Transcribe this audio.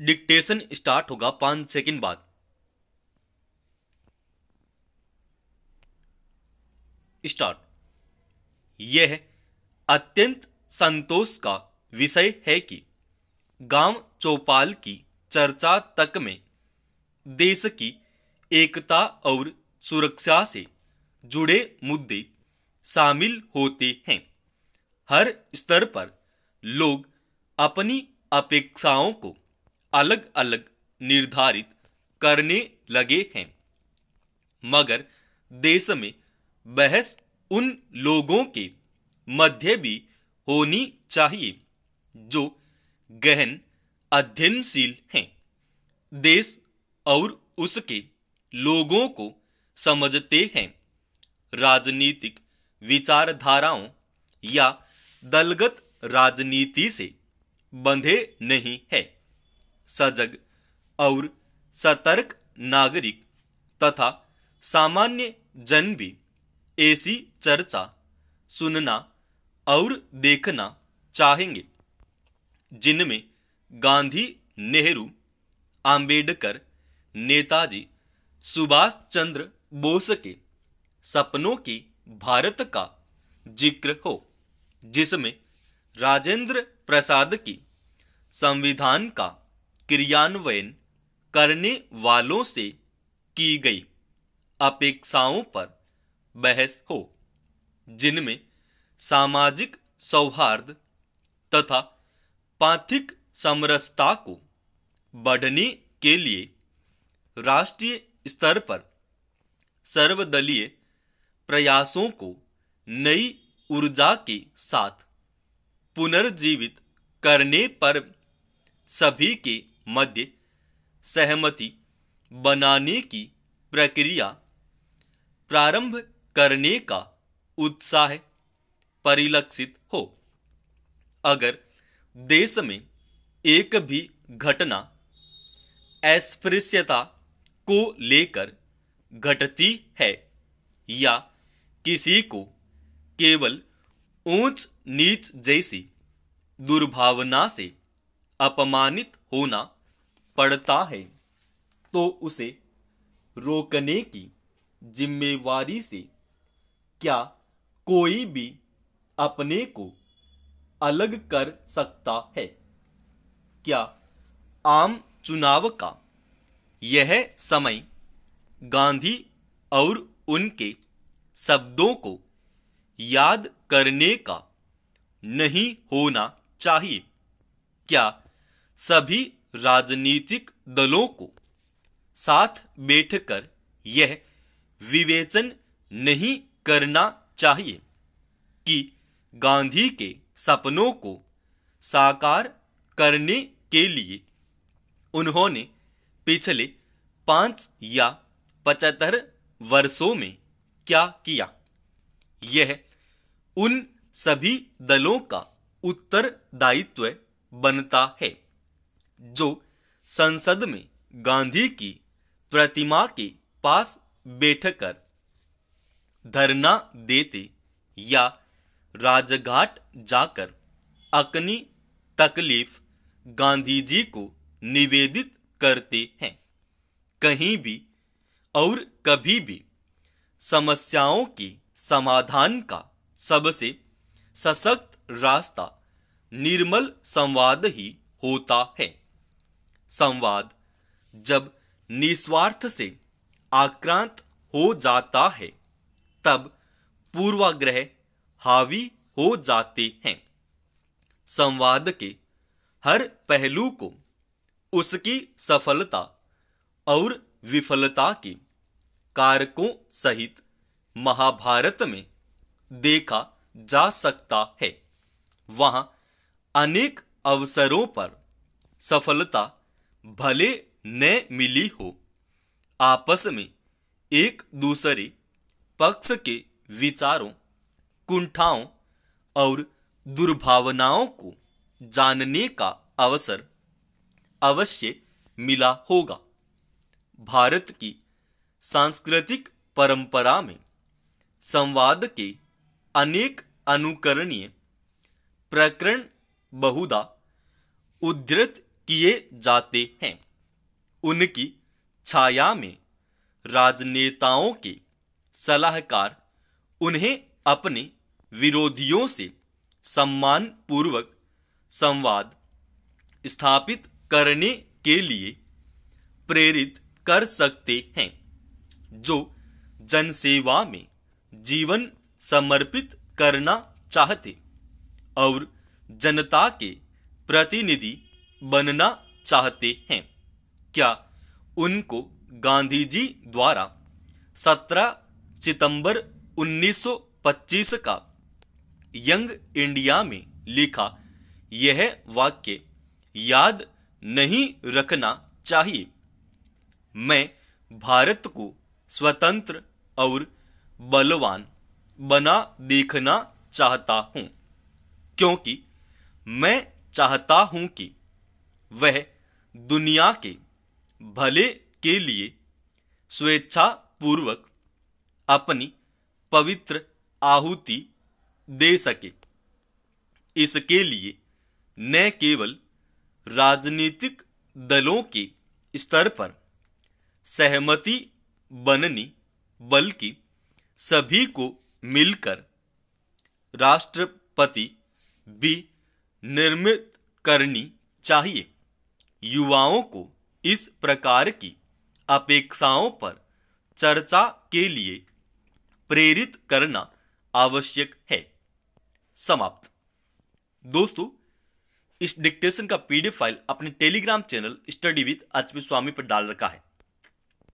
dictation start होगा पांच second बाद स्टार्ट यह अत्यंत संतोष का विषय है कि गांव चौपाल की चर्चा तक में देश की एकता और सुरक्षा से जुड़े मुद्दे शामिल होते हैं हर स्तर पर लोग अपनी अपेक्षाओं को अलग अलग निर्धारित करने लगे हैं मगर देश में बहस उन लोगों के मध्य भी होनी चाहिए जो गहन अध्ययनशील हैं देश और उसके लोगों को समझते हैं राजनीतिक विचारधाराओं या दलगत राजनीति से बंधे नहीं है सजग और सतर्क नागरिक तथा सामान्य जन भी ऐसी चर्चा सुनना और देखना चाहेंगे जिनमें गांधी नेहरू आम्बेडकर नेताजी सुभाष चंद्र बोस के सपनों की भारत का जिक्र हो जिसमें राजेंद्र प्रसाद की संविधान का क्रियान्वयन करने वालों से की गई अपेक्षाओं पर बहस हो जिनमें सामाजिक सौहार्द तथा पाथिक समरसता को बढ़ने के लिए राष्ट्रीय स्तर पर सर्वदलीय प्रयासों को नई ऊर्जा के साथ पुनर्जीवित करने पर सभी के मध्य सहमति बनाने की प्रक्रिया प्रारंभ करने का उत्साह परिलक्षित हो अगर देश में एक भी घटना अस्पृश्यता को लेकर घटती है या किसी को केवल ऊंच नीच जैसी दुर्भावना से अपमानित होना पड़ता है तो उसे रोकने की जिम्मेवारी से क्या कोई भी अपने को अलग कर सकता है क्या आम चुनाव का यह समय गांधी और उनके शब्दों को याद करने का नहीं होना चाहिए क्या सभी राजनीतिक दलों को साथ बैठकर यह विवेचन नहीं करना चाहिए कि गांधी के सपनों को साकार करने के लिए उन्होंने पिछले पांच या पचहत्तर वर्षों में क्या किया यह उन सभी दलों का उत्तरदायित्व बनता है जो संसद में गांधी की प्रतिमा के पास बैठकर धरना देते या राजघाट जाकर अपनी तकलीफ गांधी जी को निवेदित करते हैं कहीं भी और कभी भी समस्याओं के समाधान का सबसे सशक्त रास्ता निर्मल संवाद ही होता है संवाद जब निस्वार्थ से आक्रांत हो जाता है तब पूर्वाग्रह हावी हो जाते हैं संवाद के हर पहलू को उसकी सफलता और विफलता के कारकों सहित महाभारत में देखा जा सकता है वहां अनेक अवसरों पर सफलता भले न मिली हो आपस में एक दूसरे पक्ष के विचारों कुंठाओं और दुर्भावनाओं को जानने का अवसर अवश्य मिला होगा भारत की सांस्कृतिक परंपरा में संवाद के अनेक अनुकरणीय प्रकरण बहुधा उद्धृत किए जाते हैं उनकी छाया में राजनेताओं के सलाहकार उन्हें अपने विरोधियों से सम्मानपूर्वक संवाद स्थापित करने के लिए प्रेरित कर सकते हैं जो जनसेवा में जीवन समर्पित करना चाहते और जनता के प्रतिनिधि बनना चाहते हैं क्या उनको गांधी जी द्वारा 17 सितंबर 1925 का यंग इंडिया में लिखा यह वाक्य याद नहीं रखना चाहिए मैं भारत को स्वतंत्र और बलवान बना देखना चाहता हूं क्योंकि मैं चाहता हूं कि वह दुनिया के भले के लिए स्वेच्छापूर्वक अपनी पवित्र आहुति दे सके इसके लिए न केवल राजनीतिक दलों के स्तर पर सहमति बननी बल्कि सभी को मिलकर राष्ट्रपति भी निर्मित करनी चाहिए युवाओं को इस प्रकार की अपेक्षाओं पर चर्चा के लिए प्रेरित करना आवश्यक है समाप्त दोस्तों इस डिक्टेशन का पीडीएफ फाइल अपने टेलीग्राम चैनल स्टडी विद अचपी स्वामी पर डाल रखा है